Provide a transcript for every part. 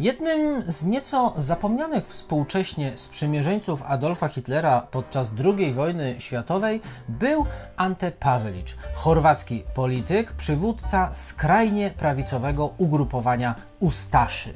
Jednym z nieco zapomnianych współcześnie sprzymierzeńców Adolfa Hitlera podczas II wojny światowej był Ante Pavelić, chorwacki polityk, przywódca skrajnie prawicowego ugrupowania Ustaszy.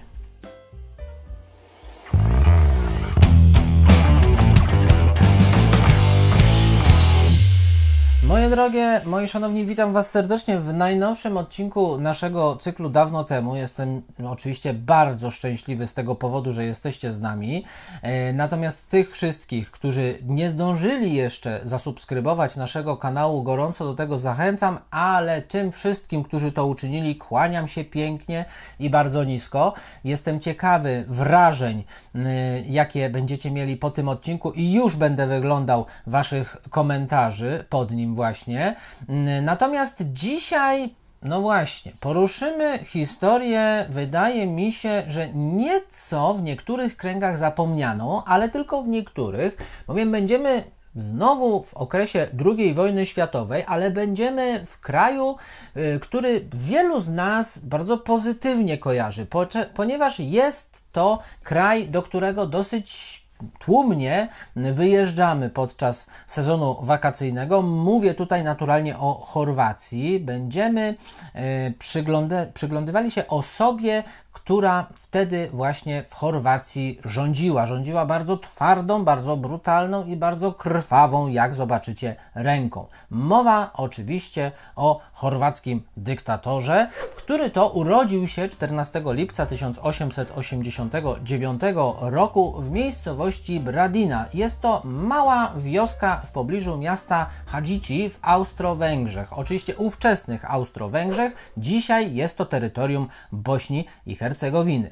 Moje drogie, moi szanowni, witam Was serdecznie w najnowszym odcinku naszego cyklu dawno temu. Jestem oczywiście bardzo szczęśliwy z tego powodu, że jesteście z nami. E, natomiast tych wszystkich, którzy nie zdążyli jeszcze zasubskrybować naszego kanału, gorąco do tego zachęcam, ale tym wszystkim, którzy to uczynili, kłaniam się pięknie i bardzo nisko. Jestem ciekawy wrażeń, e, jakie będziecie mieli po tym odcinku i już będę wyglądał Waszych komentarzy pod nim właśnie. Mm, natomiast dzisiaj no właśnie, poruszymy historię, wydaje mi się, że nieco w niektórych kręgach zapomnianą, ale tylko w niektórych, bowiem będziemy znowu w okresie II wojny światowej, ale będziemy w kraju, y, który wielu z nas bardzo pozytywnie kojarzy, ponieważ jest to kraj, do którego dosyć tłumnie wyjeżdżamy podczas sezonu wakacyjnego. Mówię tutaj naturalnie o Chorwacji. Będziemy e, przyglądywali się osobie, która wtedy właśnie w Chorwacji rządziła. Rządziła bardzo twardą, bardzo brutalną i bardzo krwawą, jak zobaczycie, ręką. Mowa oczywiście o chorwackim dyktatorze, który to urodził się 14 lipca 1889 roku w miejscowości Bradina. Jest to mała wioska w pobliżu miasta Hadzici w Austro-Węgrzech. Oczywiście ówczesnych Austro-Węgrzech. Dzisiaj jest to terytorium Bośni i Hercegowy. Hercegowiny.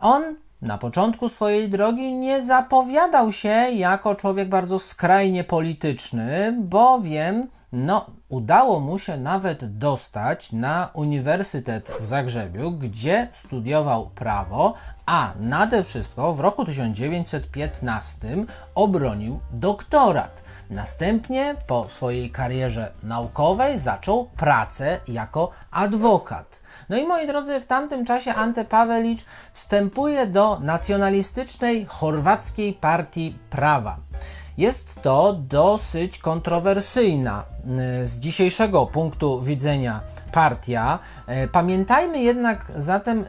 On na początku swojej drogi nie zapowiadał się jako człowiek bardzo skrajnie polityczny, bowiem no, udało mu się nawet dostać na uniwersytet w Zagrzebiu, gdzie studiował prawo, a nade wszystko w roku 1915 obronił doktorat. Następnie po swojej karierze naukowej zaczął pracę jako adwokat. No i moi drodzy, w tamtym czasie Ante Pawelicz wstępuje do nacjonalistycznej chorwackiej partii prawa. Jest to dosyć kontrowersyjna y, z dzisiejszego punktu widzenia partia. Y, pamiętajmy jednak zatem, y,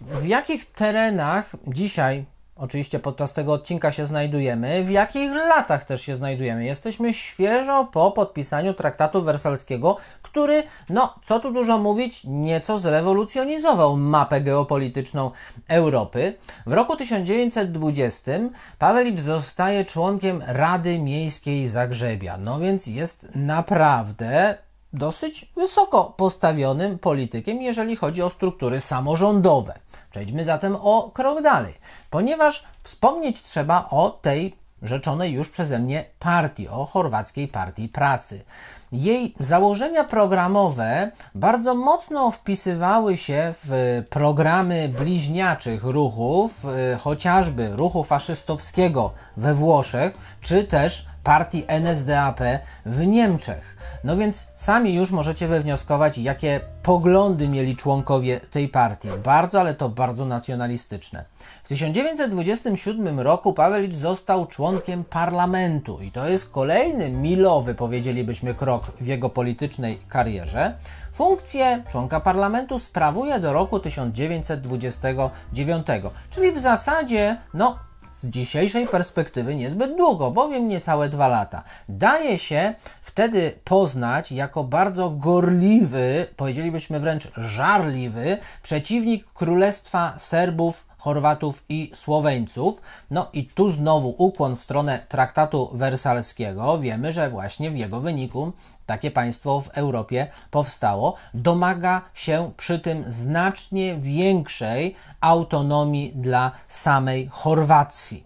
w jakich terenach dzisiaj Oczywiście podczas tego odcinka się znajdujemy, w jakich latach też się znajdujemy. Jesteśmy świeżo po podpisaniu traktatu wersalskiego, który, no co tu dużo mówić, nieco zrewolucjonizował mapę geopolityczną Europy. W roku 1920 Pawelicz zostaje członkiem Rady Miejskiej Zagrzebia, no więc jest naprawdę dosyć wysoko postawionym politykiem, jeżeli chodzi o struktury samorządowe. Przejdźmy zatem o krok dalej, ponieważ wspomnieć trzeba o tej rzeczonej już przeze mnie partii, o chorwackiej partii pracy. Jej założenia programowe bardzo mocno wpisywały się w programy bliźniaczych ruchów, y, chociażby ruchu faszystowskiego we Włoszech, czy też partii NSDAP w Niemczech. No więc sami już możecie wywnioskować, jakie poglądy mieli członkowie tej partii. Bardzo, ale to bardzo nacjonalistyczne. W 1927 roku Pawelicz został członkiem parlamentu i to jest kolejny milowy, powiedzielibyśmy, krok w jego politycznej karierze. Funkcję członka parlamentu sprawuje do roku 1929, czyli w zasadzie no, z dzisiejszej perspektywy niezbyt długo, bowiem niecałe dwa lata. Daje się wtedy poznać jako bardzo gorliwy, powiedzielibyśmy wręcz żarliwy, przeciwnik Królestwa Serbów Chorwatów i Słoweńców. No i tu znowu ukłon w stronę traktatu wersalskiego. Wiemy, że właśnie w jego wyniku takie państwo w Europie powstało, domaga się przy tym znacznie większej autonomii dla samej Chorwacji.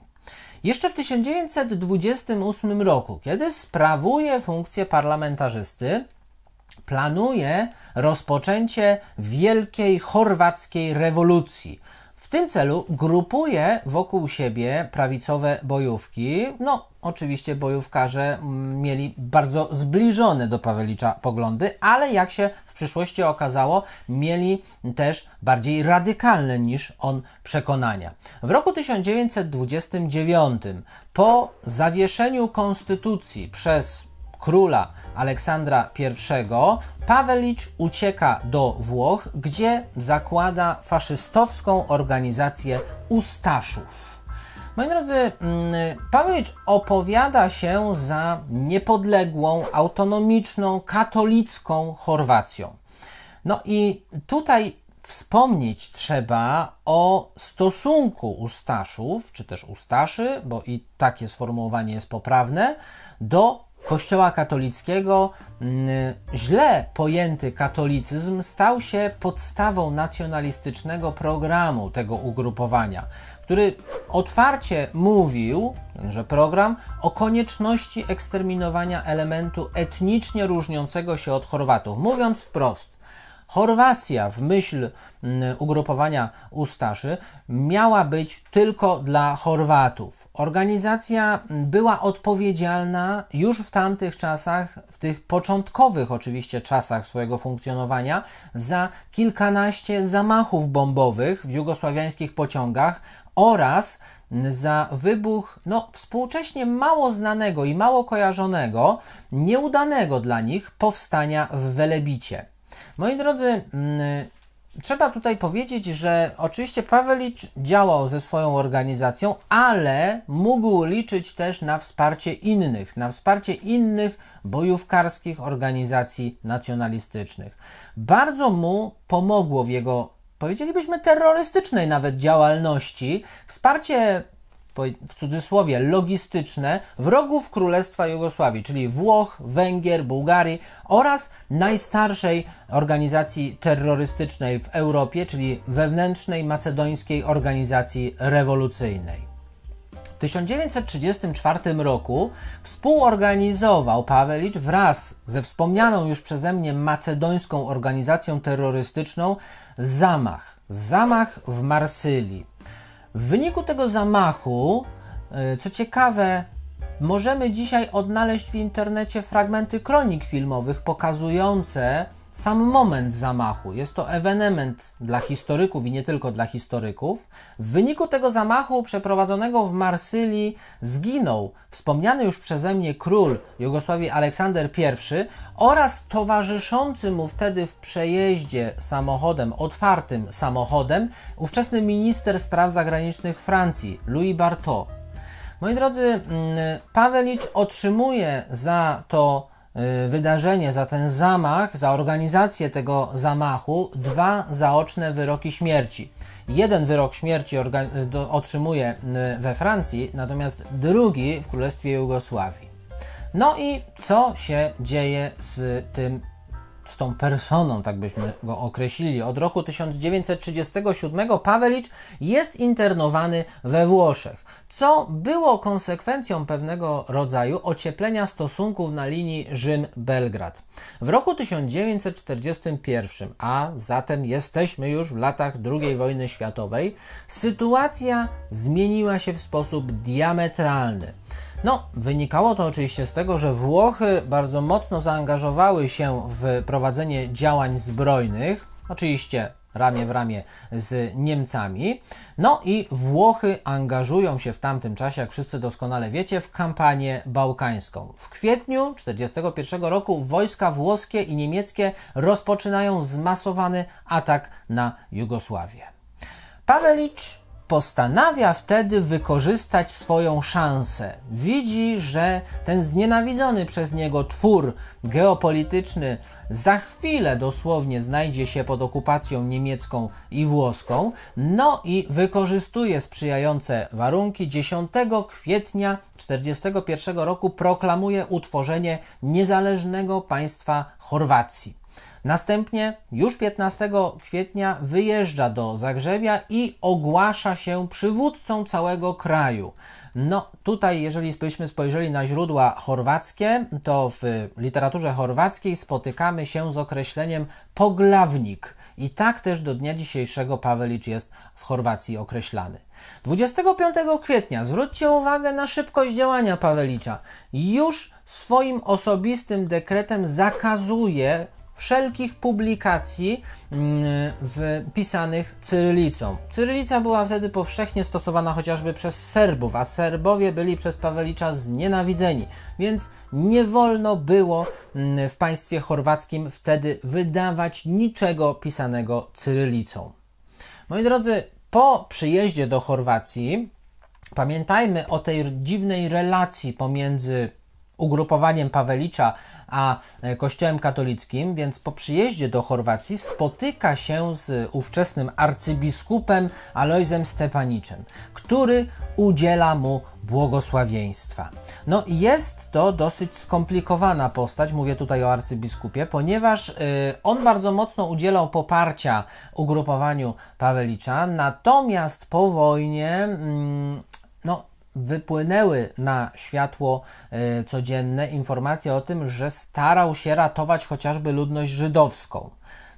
Jeszcze w 1928 roku, kiedy sprawuje funkcję parlamentarzysty, planuje rozpoczęcie wielkiej chorwackiej rewolucji tym celu grupuje wokół siebie prawicowe bojówki. No, oczywiście bojówkarze mm, mieli bardzo zbliżone do Pawelicza poglądy, ale jak się w przyszłości okazało, mieli też bardziej radykalne niż on przekonania. W roku 1929 po zawieszeniu konstytucji przez króla Aleksandra I, Pawelicz ucieka do Włoch, gdzie zakłada faszystowską organizację Ustaszów. Moi drodzy, mm, Pawełicz opowiada się za niepodległą, autonomiczną, katolicką Chorwacją. No i tutaj wspomnieć trzeba o stosunku Ustaszów, czy też Ustaszy, bo i takie sformułowanie jest poprawne, do Kościoła katolickiego, mm, źle pojęty katolicyzm stał się podstawą nacjonalistycznego programu tego ugrupowania, który otwarcie mówił, że program, o konieczności eksterminowania elementu etnicznie różniącego się od Chorwatów, mówiąc wprost, Chorwacja w myśl mm, ugrupowania Ustaszy miała być tylko dla Chorwatów. Organizacja mm, była odpowiedzialna już w tamtych czasach, w tych początkowych oczywiście czasach swojego funkcjonowania, za kilkanaście zamachów bombowych w jugosławiańskich pociągach oraz mm, za wybuch no, współcześnie mało znanego i mało kojarzonego, nieudanego dla nich powstania w Welebicie. Moi drodzy, mm, trzeba tutaj powiedzieć, że oczywiście Pawelicz działał ze swoją organizacją, ale mógł liczyć też na wsparcie innych, na wsparcie innych bojówkarskich organizacji nacjonalistycznych. Bardzo mu pomogło w jego powiedzielibyśmy terrorystycznej nawet działalności wsparcie w cudzysłowie logistyczne wrogów Królestwa Jugosławii, czyli Włoch, Węgier, Bułgarii oraz najstarszej organizacji terrorystycznej w Europie, czyli wewnętrznej macedońskiej organizacji rewolucyjnej. W 1934 roku współorganizował Pawelicz wraz ze wspomnianą już przeze mnie macedońską organizacją terrorystyczną zamach. Zamach w Marsylii. W wyniku tego zamachu, e, co ciekawe, możemy dzisiaj odnaleźć w internecie fragmenty kronik filmowych pokazujące, sam moment zamachu. Jest to ewenement dla historyków i nie tylko dla historyków. W wyniku tego zamachu przeprowadzonego w Marsylii zginął wspomniany już przeze mnie król Jugosławii Aleksander I oraz towarzyszący mu wtedy w przejeździe samochodem, otwartym samochodem, ówczesny minister spraw zagranicznych Francji Louis Bartot. Moi drodzy, mm, Pawelicz otrzymuje za to Y, wydarzenie, za ten zamach, za organizację tego zamachu dwa zaoczne wyroki śmierci. Jeden wyrok śmierci y, otrzymuje y, we Francji, natomiast drugi w Królestwie Jugosławii. No i co się dzieje z tym z tą personą, tak byśmy go określili. Od roku 1937 Pawelicz jest internowany we Włoszech, co było konsekwencją pewnego rodzaju ocieplenia stosunków na linii Rzym-Belgrad. W roku 1941, a zatem jesteśmy już w latach II wojny światowej, sytuacja zmieniła się w sposób diametralny. No, wynikało to oczywiście z tego, że Włochy bardzo mocno zaangażowały się w prowadzenie działań zbrojnych, oczywiście ramię w ramię z Niemcami. No i Włochy angażują się w tamtym czasie, jak wszyscy doskonale wiecie, w kampanię bałkańską. W kwietniu 1941 roku wojska włoskie i niemieckie rozpoczynają zmasowany atak na Jugosławię. Pawelicz postanawia wtedy wykorzystać swoją szansę. Widzi, że ten znienawidzony przez niego twór geopolityczny za chwilę dosłownie znajdzie się pod okupacją niemiecką i włoską, no i wykorzystuje sprzyjające warunki. 10 kwietnia 1941 roku proklamuje utworzenie niezależnego państwa Chorwacji. Następnie już 15 kwietnia wyjeżdża do Zagrzebia i ogłasza się przywódcą całego kraju. No tutaj, jeżeli byśmy spojrzeli na źródła chorwackie, to w literaturze chorwackiej spotykamy się z określeniem poglawnik. I tak też do dnia dzisiejszego Pawelicz jest w Chorwacji określany. 25 kwietnia zwróćcie uwagę na szybkość działania Pawelicza. Już swoim osobistym dekretem zakazuje wszelkich publikacji mm, w, pisanych cyrylicą. Cyrylica była wtedy powszechnie stosowana chociażby przez Serbów, a Serbowie byli przez Pawelicza znienawidzeni, więc nie wolno było mm, w państwie chorwackim wtedy wydawać niczego pisanego cyrylicą. Moi drodzy, po przyjeździe do Chorwacji Pamiętajmy o tej dziwnej relacji pomiędzy ugrupowaniem Pawelicza, a e, Kościołem katolickim, więc po przyjeździe do Chorwacji spotyka się z ówczesnym arcybiskupem Alojzem Stepaniczem, który udziela mu błogosławieństwa. No jest to dosyć skomplikowana postać, mówię tutaj o arcybiskupie, ponieważ e, on bardzo mocno udzielał poparcia ugrupowaniu Pawelicza, natomiast po wojnie mm, wypłynęły na światło e, codzienne informacje o tym, że starał się ratować chociażby ludność żydowską.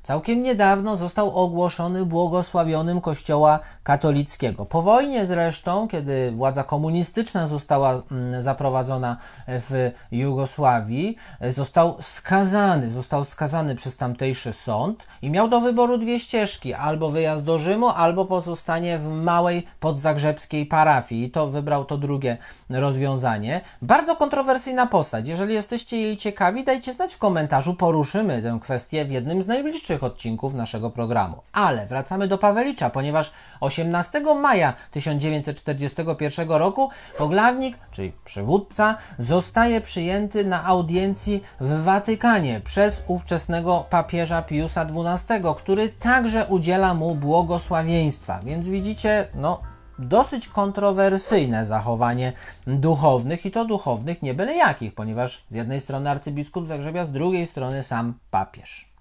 Całkiem niedawno został ogłoszony błogosławionym Kościoła katolickiego. Po wojnie zresztą, kiedy władza komunistyczna została mm, zaprowadzona w Jugosławii, został skazany, został skazany przez tamtejszy sąd i miał do wyboru dwie ścieżki: albo wyjazd do Rzymu, albo pozostanie w małej podzagrzebskiej parafii. I to wybrał to drugie rozwiązanie. Bardzo kontrowersyjna postać. Jeżeli jesteście jej ciekawi, dajcie znać w komentarzu, poruszymy tę kwestię w jednym z najbliższych odcinków naszego programu. Ale wracamy do Pawelicza, ponieważ 18 maja 1941 roku poglawnik, czyli przywódca, zostaje przyjęty na audiencji w Watykanie przez ówczesnego papieża Piusa XII, który także udziela mu błogosławieństwa. Więc widzicie, no dosyć kontrowersyjne zachowanie duchownych i to duchownych nie byle jakich, ponieważ z jednej strony arcybiskup Zagrzebia, z drugiej strony sam papież.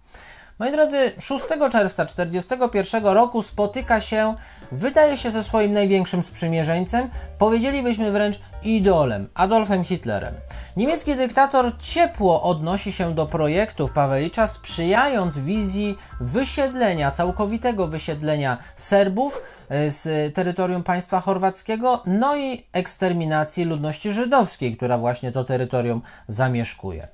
Moi drodzy, 6 czerwca 1941 roku spotyka się, wydaje się, ze swoim największym sprzymierzeńcem, powiedzielibyśmy wręcz idolem, Adolfem Hitlerem. Niemiecki dyktator ciepło odnosi się do projektów Pawelicza, sprzyjając wizji wysiedlenia, całkowitego wysiedlenia Serbów e, z terytorium państwa chorwackiego, no i eksterminacji ludności żydowskiej, która właśnie to terytorium zamieszkuje.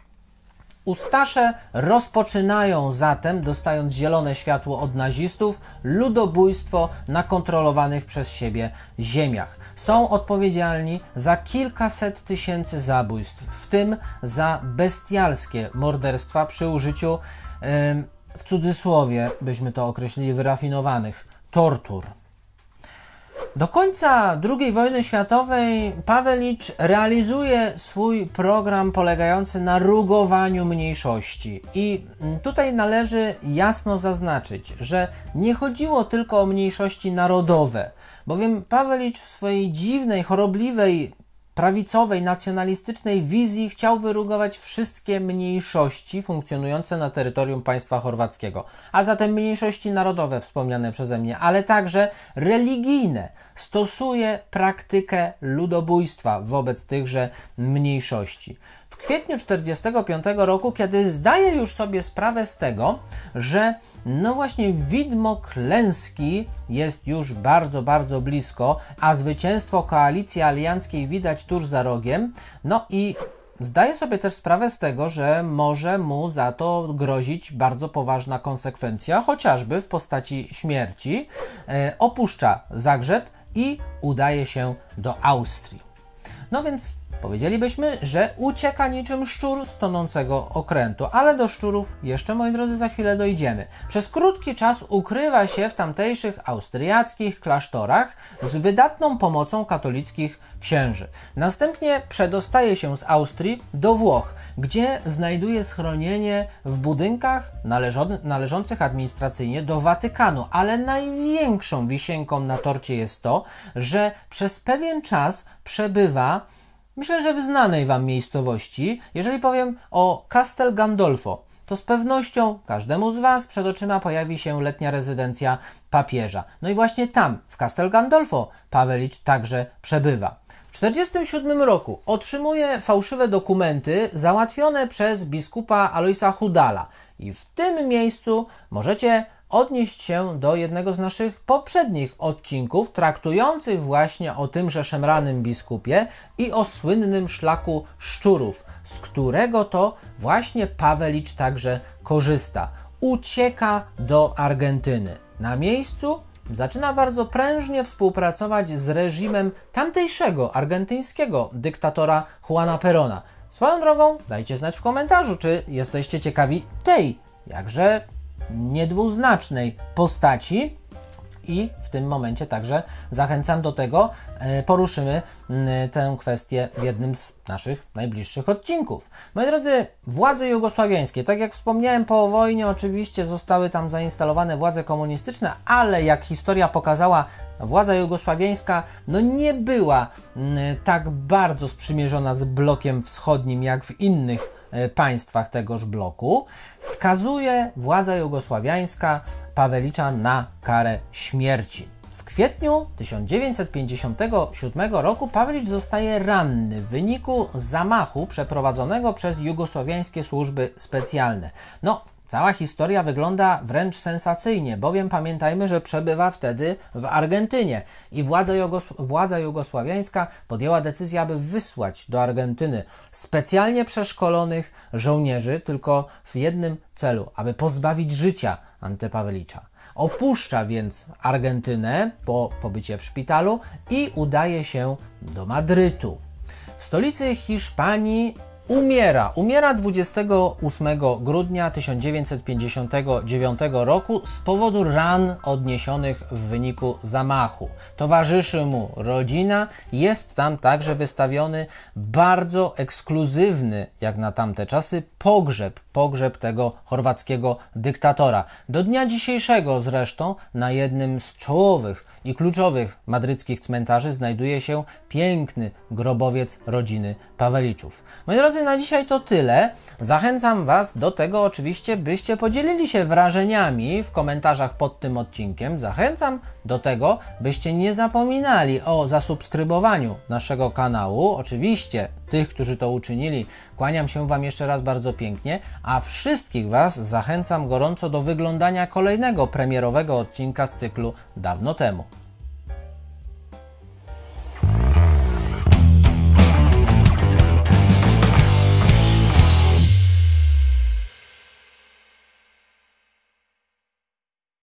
Ustasze rozpoczynają zatem, dostając zielone światło od nazistów, ludobójstwo na kontrolowanych przez siebie ziemiach. Są odpowiedzialni za kilkaset tysięcy zabójstw, w tym za bestialskie morderstwa przy użyciu, yy, w cudzysłowie byśmy to określili, wyrafinowanych tortur. Do końca II wojny światowej Pawelicz realizuje swój program polegający na rugowaniu mniejszości. I mm, tutaj należy jasno zaznaczyć, że nie chodziło tylko o mniejszości narodowe, bowiem Pawelicz w swojej dziwnej, chorobliwej prawicowej, nacjonalistycznej wizji chciał wyrugować wszystkie mniejszości funkcjonujące na terytorium państwa chorwackiego, a zatem mniejszości narodowe wspomniane przeze mnie, ale także religijne. Stosuje praktykę ludobójstwa wobec tychże mniejszości w kwietniu 1945 roku, kiedy zdaje już sobie sprawę z tego, że no właśnie widmo klęski jest już bardzo, bardzo blisko, a zwycięstwo koalicji alianckiej widać tuż za rogiem, no i Zdaje sobie też sprawę z tego, że może mu za to grozić bardzo poważna konsekwencja, chociażby w postaci śmierci. E, opuszcza Zagrzeb i udaje się do Austrii. No więc Powiedzielibyśmy, że ucieka niczym szczur z tonącego okrętu, ale do szczurów jeszcze, moi drodzy, za chwilę dojdziemy. Przez krótki czas ukrywa się w tamtejszych austriackich klasztorach z wydatną pomocą katolickich księży. Następnie przedostaje się z Austrii do Włoch, gdzie znajduje schronienie w budynkach należących administracyjnie do Watykanu, ale największą wisienką na torcie jest to, że przez pewien czas przebywa Myślę, że w znanej Wam miejscowości, jeżeli powiem o Castel Gandolfo, to z pewnością każdemu z Was przed oczyma pojawi się letnia rezydencja papieża. No i właśnie tam, w Castel Gandolfo, Pawelicz także przebywa. W 1947 roku otrzymuje fałszywe dokumenty załatwione przez biskupa Aloisa Hudala i w tym miejscu możecie odnieść się do jednego z naszych poprzednich odcinków traktujących właśnie o tymże szemranym biskupie i o słynnym szlaku szczurów, z którego to właśnie Pawelicz także korzysta. Ucieka do Argentyny. Na miejscu zaczyna bardzo prężnie współpracować z reżimem tamtejszego argentyńskiego dyktatora Juana Perona. Swoją drogą, dajcie znać w komentarzu, czy jesteście ciekawi tej, jakże niedwuznacznej postaci. I w tym momencie także zachęcam do tego, e, poruszymy mm, tę kwestię w jednym z naszych najbliższych odcinków. Moi drodzy, władze jugosławiańskie, tak jak wspomniałem, po wojnie oczywiście zostały tam zainstalowane władze komunistyczne, ale jak historia pokazała, władza jugosławiańska no nie była mm, tak bardzo sprzymierzona z blokiem wschodnim jak w innych E, państwach tegoż bloku, skazuje władza jugosławiańska Pawelicza na karę śmierci. W kwietniu 1957 roku Pawlicz zostaje ranny w wyniku zamachu przeprowadzonego przez jugosławiańskie służby specjalne. No, Cała historia wygląda wręcz sensacyjnie, bowiem pamiętajmy, że przebywa wtedy w Argentynie i władza, Jugos władza jugosławiańska podjęła decyzję, aby wysłać do Argentyny specjalnie przeszkolonych żołnierzy tylko w jednym celu, aby pozbawić życia Antypawlicza. Opuszcza więc Argentynę po pobycie w szpitalu i udaje się do Madrytu. W stolicy Hiszpanii Umiera. Umiera 28 grudnia 1959 roku z powodu ran odniesionych w wyniku zamachu. Towarzyszy mu rodzina, jest tam także wystawiony bardzo ekskluzywny, jak na tamte czasy, pogrzeb. Pogrzeb tego chorwackiego dyktatora. Do dnia dzisiejszego zresztą na jednym z czołowych i kluczowych madryckich cmentarzy znajduje się piękny grobowiec rodziny Paweliczów. Moi drodzy, na dzisiaj to tyle. Zachęcam Was do tego oczywiście, byście podzielili się wrażeniami w komentarzach pod tym odcinkiem. Zachęcam do tego, byście nie zapominali o zasubskrybowaniu naszego kanału. Oczywiście tych, którzy to uczynili, kłaniam się Wam jeszcze raz bardzo pięknie, a wszystkich Was zachęcam gorąco do wyglądania kolejnego premierowego odcinka z cyklu Dawno temu.